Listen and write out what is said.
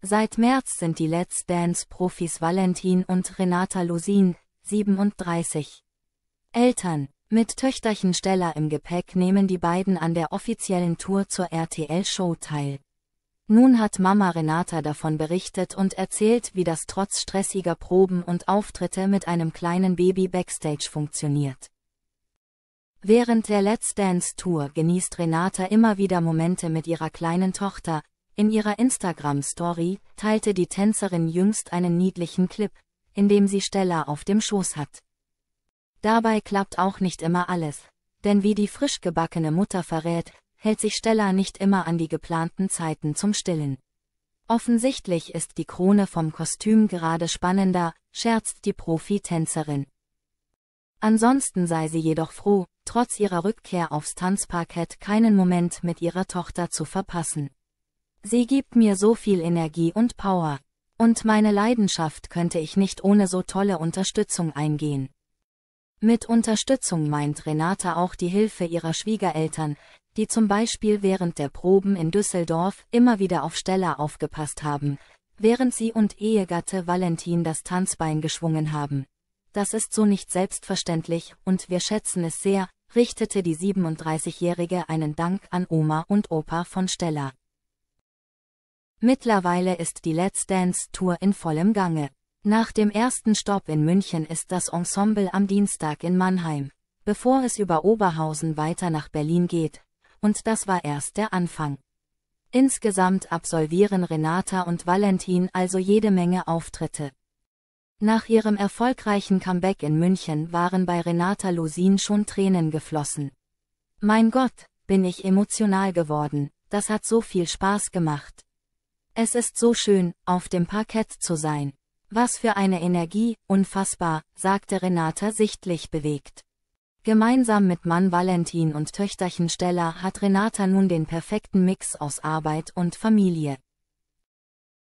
Seit März sind die Let's Dance-Profis Valentin und Renata Lusin, 37. Eltern, mit Töchterchen Stella im Gepäck nehmen die beiden an der offiziellen Tour zur RTL-Show teil. Nun hat Mama Renata davon berichtet und erzählt, wie das trotz stressiger Proben und Auftritte mit einem kleinen Baby backstage funktioniert. Während der Let's Dance Tour genießt Renata immer wieder Momente mit ihrer kleinen Tochter, in ihrer Instagram-Story teilte die Tänzerin jüngst einen niedlichen Clip, in dem sie Stella auf dem Schoß hat. Dabei klappt auch nicht immer alles, denn wie die frisch gebackene Mutter verrät, hält sich Stella nicht immer an die geplanten Zeiten zum Stillen. Offensichtlich ist die Krone vom Kostüm gerade spannender, scherzt die Profi-Tänzerin. Ansonsten sei sie jedoch froh, trotz ihrer Rückkehr aufs Tanzparkett keinen Moment mit ihrer Tochter zu verpassen. Sie gibt mir so viel Energie und Power. Und meine Leidenschaft könnte ich nicht ohne so tolle Unterstützung eingehen. Mit Unterstützung meint Renata auch die Hilfe ihrer Schwiegereltern, die zum Beispiel während der Proben in Düsseldorf immer wieder auf Stella aufgepasst haben, während sie und Ehegatte Valentin das Tanzbein geschwungen haben. Das ist so nicht selbstverständlich und wir schätzen es sehr, richtete die 37-Jährige einen Dank an Oma und Opa von Stella. Mittlerweile ist die Let's Dance Tour in vollem Gange. Nach dem ersten Stopp in München ist das Ensemble am Dienstag in Mannheim, bevor es über Oberhausen weiter nach Berlin geht, und das war erst der Anfang. Insgesamt absolvieren Renata und Valentin also jede Menge Auftritte. Nach ihrem erfolgreichen Comeback in München waren bei Renata Lusin schon Tränen geflossen. Mein Gott, bin ich emotional geworden, das hat so viel Spaß gemacht. Es ist so schön, auf dem Parkett zu sein. Was für eine Energie, unfassbar, sagte Renata sichtlich bewegt. Gemeinsam mit Mann Valentin und Töchterchen Stella hat Renata nun den perfekten Mix aus Arbeit und Familie.